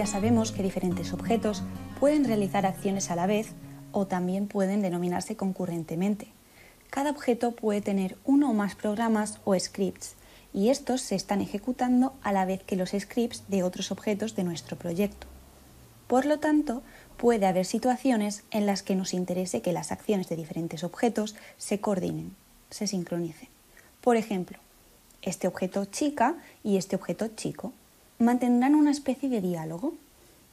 ya sabemos que diferentes objetos pueden realizar acciones a la vez o también pueden denominarse concurrentemente. Cada objeto puede tener uno o más programas o scripts y estos se están ejecutando a la vez que los scripts de otros objetos de nuestro proyecto. Por lo tanto, puede haber situaciones en las que nos interese que las acciones de diferentes objetos se coordinen, se sincronicen. Por ejemplo, este objeto chica y este objeto chico mantendrán una especie de diálogo.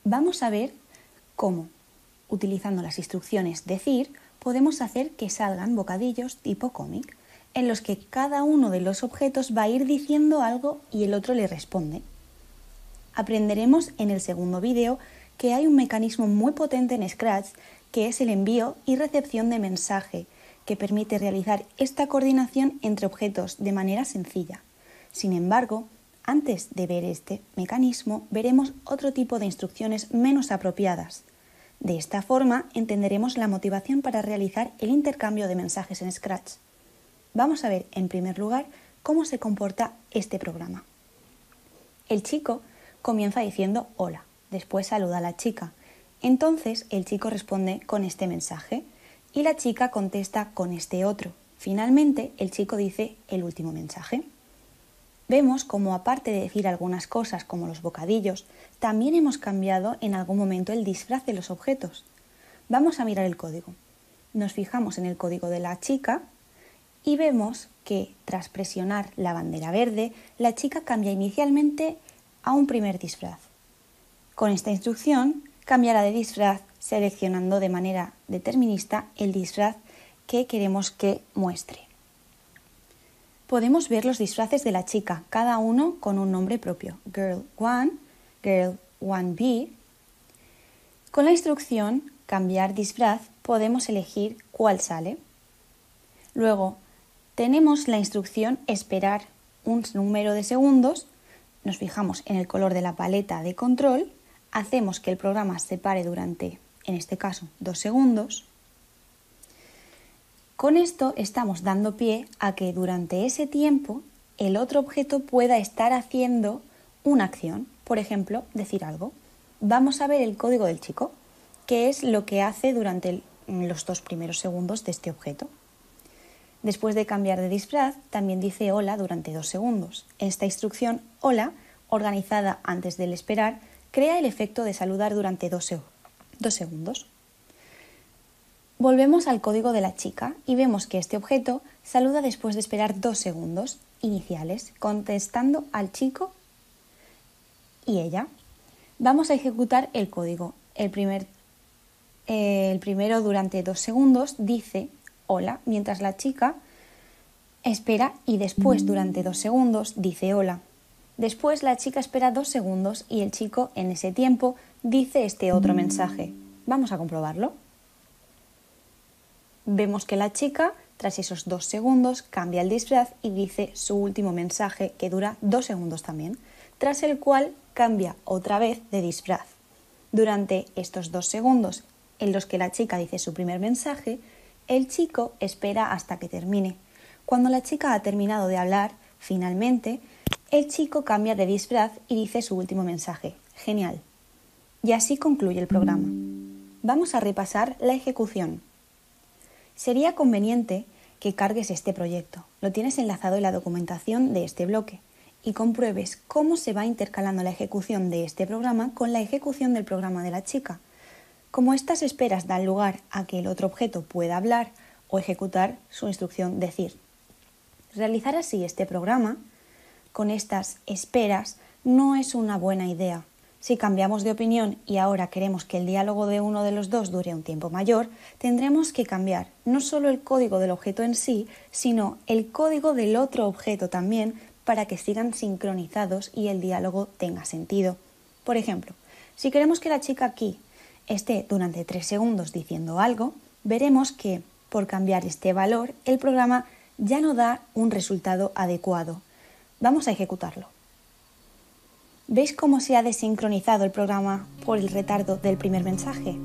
Vamos a ver cómo, utilizando las instrucciones decir, podemos hacer que salgan bocadillos tipo cómic, en los que cada uno de los objetos va a ir diciendo algo y el otro le responde. Aprenderemos en el segundo vídeo que hay un mecanismo muy potente en Scratch que es el envío y recepción de mensaje, que permite realizar esta coordinación entre objetos de manera sencilla. Sin embargo, antes de ver este mecanismo, veremos otro tipo de instrucciones menos apropiadas. De esta forma, entenderemos la motivación para realizar el intercambio de mensajes en Scratch. Vamos a ver, en primer lugar, cómo se comporta este programa. El chico comienza diciendo hola, después saluda a la chica. Entonces el chico responde con este mensaje y la chica contesta con este otro. Finalmente el chico dice el último mensaje. Vemos como aparte de decir algunas cosas como los bocadillos, también hemos cambiado en algún momento el disfraz de los objetos. Vamos a mirar el código. Nos fijamos en el código de la chica y vemos que tras presionar la bandera verde, la chica cambia inicialmente a un primer disfraz. Con esta instrucción cambiará de disfraz seleccionando de manera determinista el disfraz que queremos que muestre podemos ver los disfraces de la chica, cada uno con un nombre propio, Girl 1, Girl 1B. Con la instrucción cambiar disfraz podemos elegir cuál sale. Luego, tenemos la instrucción esperar un número de segundos, nos fijamos en el color de la paleta de control, hacemos que el programa se pare durante, en este caso, dos segundos, con esto estamos dando pie a que durante ese tiempo el otro objeto pueda estar haciendo una acción, por ejemplo, decir algo. Vamos a ver el código del chico, que es lo que hace durante los dos primeros segundos de este objeto. Después de cambiar de disfraz, también dice hola durante dos segundos. Esta instrucción hola, organizada antes del esperar, crea el efecto de saludar durante dos segundos. Volvemos al código de la chica y vemos que este objeto saluda después de esperar dos segundos iniciales, contestando al chico y ella. Vamos a ejecutar el código. Eh, el, primero durante dos segundos dice hola, mientras la chica espera y después durante dos segundos dice hola. Después la chica espera dos segundos y el chico en ese tiempo dice este otro mensaje. Vamos a comprobarlo. Vemos que la chica, tras esos dos segundos, cambia el disfraz y dice su último mensaje, que dura dos segundos también, tras el cual cambia otra vez de disfraz. Durante estos dos segundos en los que la chica dice su primer mensaje, el chico espera hasta que termine. Cuando la chica ha terminado de hablar, finalmente, el chico cambia de disfraz y dice su último mensaje. Genial. Y así concluye el programa. Vamos a repasar la ejecución. Sería conveniente que cargues este proyecto. Lo tienes enlazado en la documentación de este bloque y compruebes cómo se va intercalando la ejecución de este programa con la ejecución del programa de la chica. Como estas esperas dan lugar a que el otro objeto pueda hablar o ejecutar su instrucción decir. Realizar así este programa con estas esperas no es una buena idea si cambiamos de opinión y ahora queremos que el diálogo de uno de los dos dure un tiempo mayor, tendremos que cambiar no solo el código del objeto en sí, sino el código del otro objeto también para que sigan sincronizados y el diálogo tenga sentido. Por ejemplo, si queremos que la chica aquí esté durante tres segundos diciendo algo, veremos que, por cambiar este valor, el programa ya no da un resultado adecuado. Vamos a ejecutarlo. ¿Veis cómo se ha desincronizado el programa por el retardo del primer mensaje?